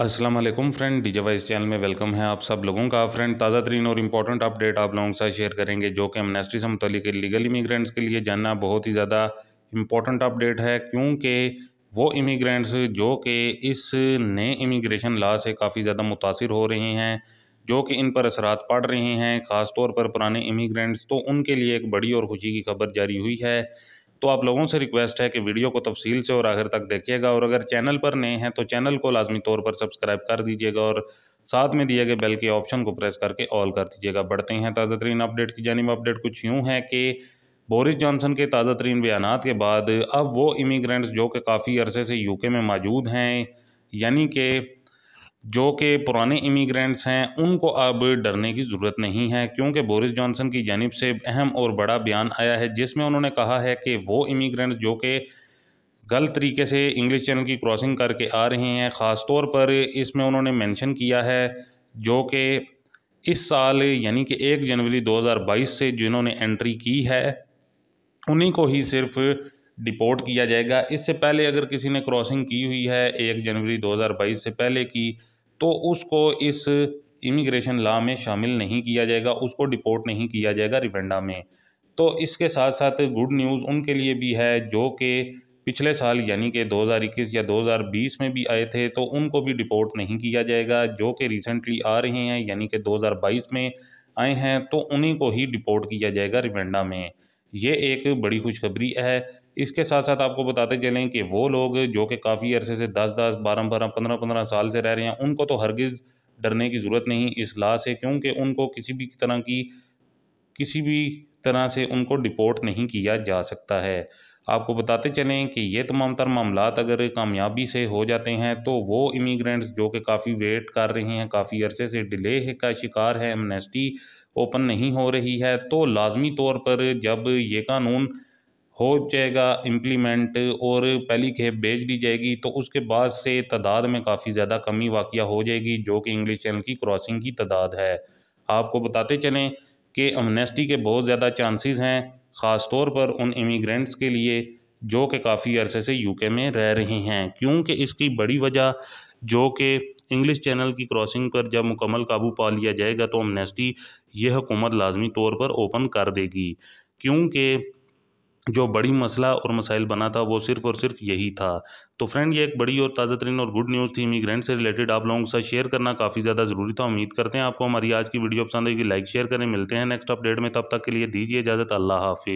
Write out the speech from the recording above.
Aslam friend डी जवाइस channel में वेलकम है आप सब लोगों का फ्रेंड ताज़ा तरीन और इम्पॉर्टेंट अपडेट आप लोगों के साथ शेयर करेंगे जो कि एमनेस्टी से मुतल लीगल इमिग्रेंट्स के लिए जानना बहुत ही ज़्यादा इम्पॉर्टेंट अपडेट है क्योंकि वो इमिग्रेंट्स जो कि इस नए इमिग्रेशन ला से काफ़ी ज़्यादा मुतासर हो रहे हैं जो कि इन पर असरात पड़ रहे हैं ख़ास तौर पर पुराने इमिग्रेंट्स तो उनके लिए एक बड़ी और खुशी की खबर जारी हुई है तो आप लोगों से रिक्वेस्ट है कि वीडियो को तफसील से और आखिर तक देखिएगा और अगर चैनल पर नए हैं तो चैनल को लाजमी तौर पर सब्सक्राइब कर दीजिएगा और साथ में दिए गए बेल के ऑप्शन को प्रेस करके ऑल कर दीजिएगा बढ़ते हैं ताज़ा तरीन अपडेट की जानब अपडेट कुछ यूँ है कि बोरिस जॉनसन के ताज़ा तरीन बयान के बाद अब वो इमीग्रेंट्स जो कि काफ़ी अरसे से यूके में मौजूद हैं यानी कि जो कि पुराने इमीग्रेंट्स हैं उनको अब डरने की ज़रूरत नहीं है क्योंकि बोरिस जॉनसन की जानब से अहम और बड़ा बयान आया है जिसमें उन्होंने कहा है कि वो इमीग्रेंट जो कि गलत तरीके से इंग्लिश चैनल की क्रॉसिंग करके आ रहे हैं ख़ास तौर पर इसमें उन्होंने मेंशन किया है जो कि इस साल यानी कि एक जनवरी 2022 से जिन्होंने एंट्री की है उन्हीं को ही सिर्फ़ डिपोर्ट किया जाएगा इससे पहले अगर किसी ने क्रॉसिंग की हुई है एक जनवरी 2022 से पहले की तो उसको इस इमिग्रेशन लॉ में शामिल नहीं किया जाएगा उसको डिपोर्ट नहीं किया जाएगा रिवेंडा में तो इसके साथ साथ गुड न्यूज़ उनके लिए भी है जो कि पिछले साल यानी कि 2021 या 2020 में भी आए थे तो उनको भी डिपोर्ट नहीं किया जाएगा जो कि रिसेंटली आ रहे हैं यानी कि 2022 में आए हैं तो उन्हीं को ही डिपोर्ट किया जाएगा रिवेंडा में ये एक बड़ी खुशखबरी है इसके साथ साथ आपको बताते चलें कि वो लोग जो कि काफ़ी अरसे से दस दस बारह बारह पंद्रह पंद्रह साल से रह रहे हैं उनको तो हरगिज़ डरने की ज़रूरत नहीं इस ला से क्योंकि उनको किसी भी तरह की किसी भी तरह से उनको डिपोर्ट नहीं किया जा सकता है आपको बताते चलें कि ये तमाम तर मामला अगर कामयाबी से हो जाते हैं तो वो इमिग्रेंट्स जो कि काफ़ी वेट कर रहे हैं काफ़ी अरसे से डिले का शिकार है एमनेस्टी ओपन नहीं हो रही है तो लाजमी तौर पर जब ये कानून हो जाएगा इम्प्लीमेंट और पहली खेप भेज दी जाएगी तो उसके बाद से तादाद में काफ़ी ज़्यादा कमी वाक़ हो जाएगी जो कि इंग्लिश चैनल की क्रॉसिंग की तादाद है आपको बताते चलें कि अमनेस्टी के बहुत ज़्यादा चांसेस हैं ख़ास तौर पर उन इमिग्रेंट्स के लिए जो कि काफ़ी अरसे से यूके में रह रहे हैं क्योंकि इसकी बड़ी वजह जो कि इंग्लिश चैनल की क्रॉसिंग पर जब मुकम्मल काबू पा लिया जाएगा तो अमनेस्टी यह हुकूमत लाजमी तौर पर ओपन कर देगी क्योंकि जो बड़ी मसला और मसाइल बना था वो सिर्फ़ और सिर्फ यही था तो फ्रेंड ये एक बड़ी और ताज़ा तरीन और गुड न्यूज़ थी इमीग्रेंट से रिलेटेड आप लोगों के साथ शेयर करना काफ़ी ज़्यादा ज़रूरी था उम्मीद करते हैं आपको हमारी आज की वीडियो पसंद आएगी लाइक शेयर करें मिलते हैं नेक्स्ट अपडेट में तब तक के लिए दीजिए इजाज़त अल्लाह हाफि